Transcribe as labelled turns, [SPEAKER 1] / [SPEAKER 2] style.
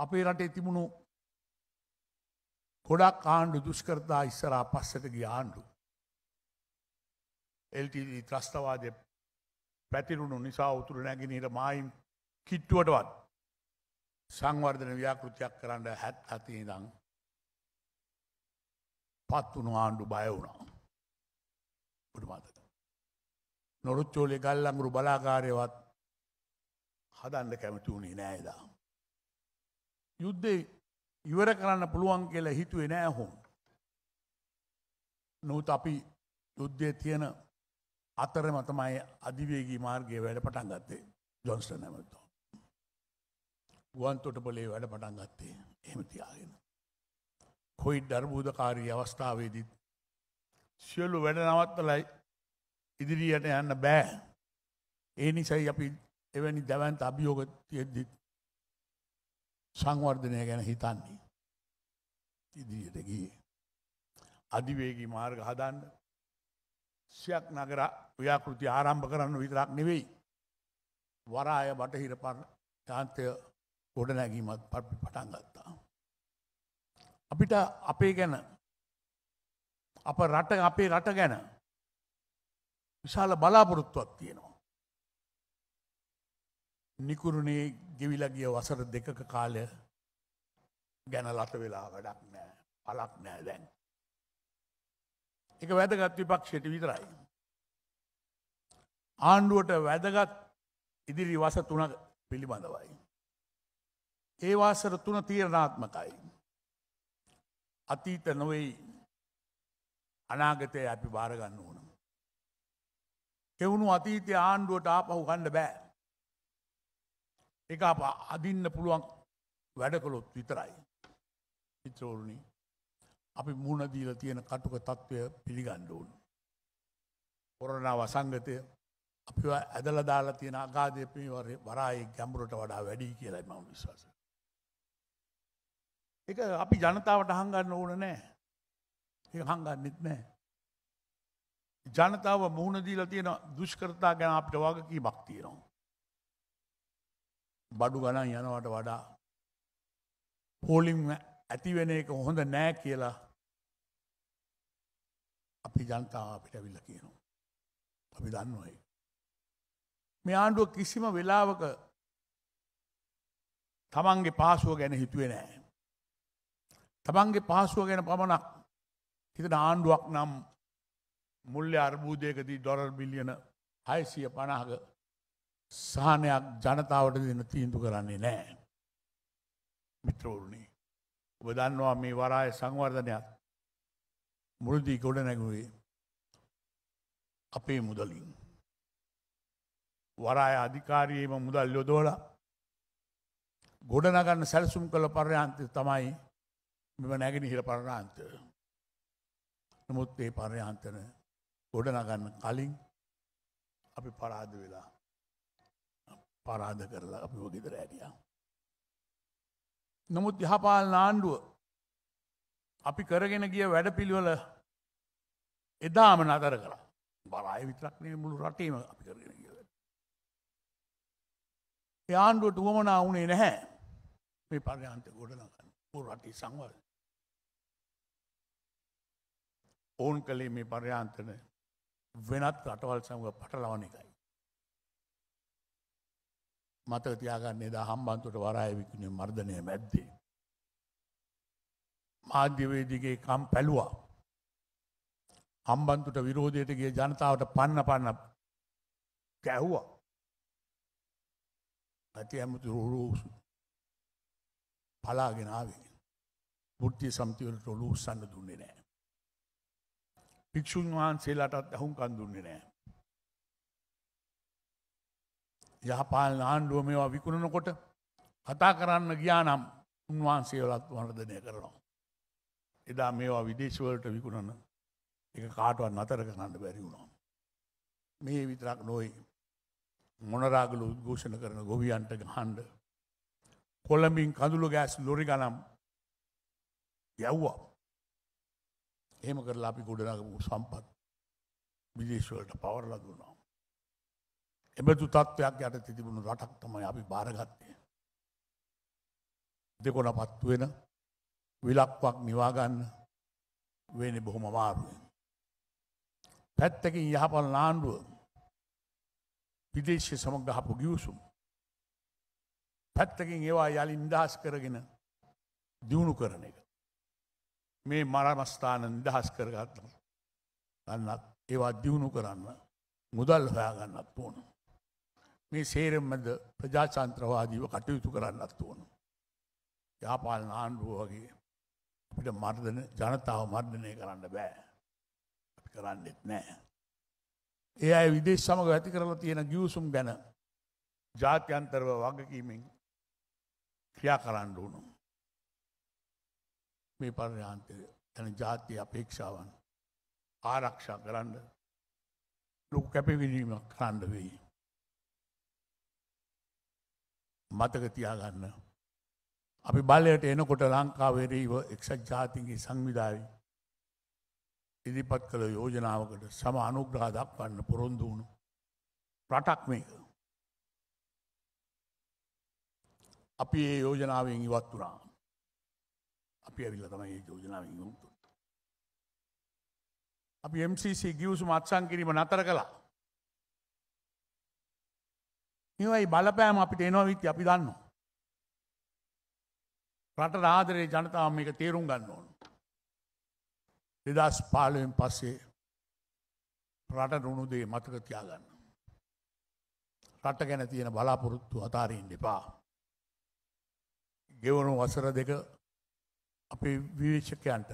[SPEAKER 1] අපේ රටේ තිබුණු ගොඩක් ආණ්ඩු දුෂ්කරතා ඉස්සරා පස්සට ගිය ආණ්ඩු. එල්ටී ත්‍රස්තවාදය පැතිරුණු නිසා උතුරු නැගිනට මයින් කිට්ටුවටවත් සංවර්ධන ව්‍යාකෘතියක් කරන්න හැත් අතිේ දං පත්වුණු ආණ්ඩු බය වුණා පුටමතක. නොරුච්චෝලේ ගල්ලඟුරු බලාකාරයවත් හදන්න කැමති වුණේ නෑදා. යුද්ධය ඉවර කරන්න පුළුවන් කියලා හිතුවේ නෑ හොන්. නොහුත් අපි යුද්ධය තියෙන අතර මතමයි අධිවේගී මාර්ගය වැඩ පටන් ගත්තේ ජොන්ස්ට නැමතෝ. ගුවන් තොටපලේ වැඩ පටන් ගත්තේ එහෙම තියාගෙන. කොයි ධර්බූධකාරී අවස්ථාවේදීත් සියලු වැඩ නවත්තලයි ඉදිරියට යන්න බෑ. ඒ නිසයි අපි එවැනි දැවන්ත අභියෝග තියෙද්දිත් සංවර්ධනය ගැන හිතන්නේ. ඉදිරියට ගියේ. අධිවේගී මාර්ග හදන්න සියක් නගර ව්‍යාකෘති ආරම්භ කරන්න විතරක් නෙවෙයි. වරාය බටහිර යාන්ත්‍රය ගොඩ නැගීමත් පටන් ගත්තා. අපිට අපේ ගැන අප රට අපේ රට ගැන විශාල බලාපොරොත්තුවක් තියෙනවා. නිකුරුණේ ගෙවිලගිය වසර දෙකක කාල ගැන ලත වෙලා වැඩක් නෑ පලක් නෑ දැන්. එක වැදගත් විපක්ෂයට විතරයි. ආණ්ඩුවට වැදගත් ඉදිරි වස තුන පිළිබඳවයි. ඒ වාසර තුන තීරණාත්මකයි. අතීත නොවෙයි අනාගතය අපි භාරගන්න ඕන. එවුණු අතීතය ආණ්ඩුවට ආපහු ගණ්ඩ බෑ. එක අප අදින්න පුළුවන් වැඩකළොත් විතරයි. මිත්‍රෝරුණි අපි මුණදීල තියෙන කටුක තත්ත්වය පිළිගණ්ඩුවන්. කොරනා වසංගතය අපි ඇදල දාලා තියෙන අගාධය පිවර වරායේ ගැඹුරට වඩා වැඩි කියලයි මම විශවාස. එක අපි ජනතාවට හංගන්න ඕන නෑ ඒ හංගන්නෙත් නෑ. ජනතාව මුහුණදීල තියෙන දුෂ්කරතා ගැන අපිට වගකී භක්තියනවා. බඩු ගණන් යනවට වඩා පෝලිම් ඇතිවෙන එක හොඳ නෑ කියලා අපි ජනතාව අපිට ඇවිල්ල කියනවා. අපි දන්නවයි. මේ ආණ්ඩුව කිසිම වෙලාවක තමන්ගේ පාසුව ගැන හිතුවේ නෑ. තමන්ගේ පාසුව ගැන පමණක් හිතට ආණ්ඩුවක් නම් මුල්ල අර්බූදයකදී ඩොරර් බිලියන හයසිය පණහග සහනයක් ජනතාවට දෙන තීන්දු කරන්නේ නෑ. මිත්‍රවරුණි. ඔබ දන්නවා මේ වරාය සංවර්ධනයක් මුලදී ගොඩ නැගුවේ අපේ මුදලින්. වරාය අධිකාරයේම මුදල් යොදෝලා ගොඩනගන්න සැලසුම් කළ පර්යාන්තය තමයි මෙම නැගෙන හිර පරණාන්ත. නමුත් ඒ පර්යාන්තන ගොඩනගන්න කලින් අපි පරාද වෙලා පරාධ කරලා අපිව ගෙදර ඇටියා. නමුත් යහපාලන ආණ්ඩුව අපි කරගෙන ගිය වැඩ පිළිවල එදාම නතර කර බලාය විතරක්නේ මුළු රටේම අපි කරගෙන ගිය වැඩ. ආණ්ඩුවට වුවමනා වුණේ නැහැ මේ පර්යන්ත ගොඩනගන්න රටේ සංවර්ධ. ඕන් කළේ මේ පර්යාන්තන වෙනත් රටවල් සමඟ පටලවන එකයි. මතක තියාගන්න එදා හම්බන්තොට වරාය විකුණේ මර්ධනය මැද්දේ. මාධ්‍යවේදිගේ කම් පැලුවා. හම්බන්තුට විරෝධයටගේ ජනතාවට පන්න පන්න කැහ්වා. ඇති ඇමතු රෝරෝසු පලාගෙනාවේ. ෘත්තිය සම්තිවලට ඔලු උස්සන්න දුන්නේ නෑ. භික්‍ෂූන් වහන්සේලාටත් ඇහුම් කන් දුන්නේ නෑ. යහපාලන ආණ්ඩුව මේවා විකුණනකොට කතා කරන්න ගියා නම් උන්වහන්සේවලත් වර්ධනය කරනවා. එදා මේවා විදේශවලට විකුණන එක කාටවත් නතර කරන්න බැරි වුණා. මේ විතරක් නොයි මොනරාගල උද්ඝෝෂණ කරන ගොවියන්ට ගහන්ඩ කොළඹින් කඳුළු ගෑස් ලොරි ගනම් යව්වා. එහෙම කරලා අපි ගොඩනගපු සම්පත් විදේශවලට පවරලා දුන්නා. එබඳු තත්ත්වයක් යට තිබුණු රටක් තමයි අපි භාරගත්තය. දෙකොන පත්වෙන විලක්වක් නිවාගන්න වෙන බොහොම වාරුවෙන්. පැත්තකින් යහපල් නාණ්ඩුව විදේශය සමගහපු ගියවසුම්. පැත්තකින් ඒවා යළි නිදහස් කරගෙන දියුණු කරන එක. මේ මරමස්ථාන නිදහස් කරගත්තම ගන්නත් ඒවා දියුණු කරන්න මුදල් හොයාගන්නත් ඕනවා. මේ සේරමද ප්‍රජාචන්ත්‍රවාදීව කටයුතු කරන්නත් ඕන. යාපාලන ආණ්ඩුව වගේ අපිට මර්ධන ජනතාව මර්ධනය කරන්න බෑ. අපි කරන්නෙත් නෑ. ඒ අය විදේශ සමඟ ඇති කරලා තියෙන ගියවසුම් ගැන ජාත්‍යන්තරව වගකීමෙන් ක්‍රියා කරන්න ඕනු. මේ පර්යාන්තය යන ජාතිය අපේක්ෂාවන් ආරක්ෂා කරන්න ලොකු කැපවිරීමක් කරන්න වෙයි. මතක තියාගන්න. අපි බලයට එනකොට ලංකාවේරීව එක්සත් ජාතින්ගේ සංවිධාරී ඉදිරිපත් කළ යෝජනාවකට සම අනුග්‍රහ දක්වන්න පොරොන්දු වුණු රටක් මේක. අපි ඒ යෝජනාවෙන් ඉවත් වුණා. අපි ඇවිල්ල තමයි ඒ යෝජනාවෙන් ඉවත් වුණා. අපි MCC ගිවිසුම අත්සන් කිරීම නතර කළා. මේවයි බලපෑම අපිට එනවා විත් අපි දන්නවා. රට ආදරේ ජනතාව මේක තේරුම් ගන්න ඕන. දෙදස් පාලුවෙන් පස්සේ රට රුණුදේ මතක තියාගන්න. රට ගැන තියෙන බලාපොරොත්තු අතාරීන්න එපා. ගෙවුණු වසර දෙක අපේ විවේශකයන්ට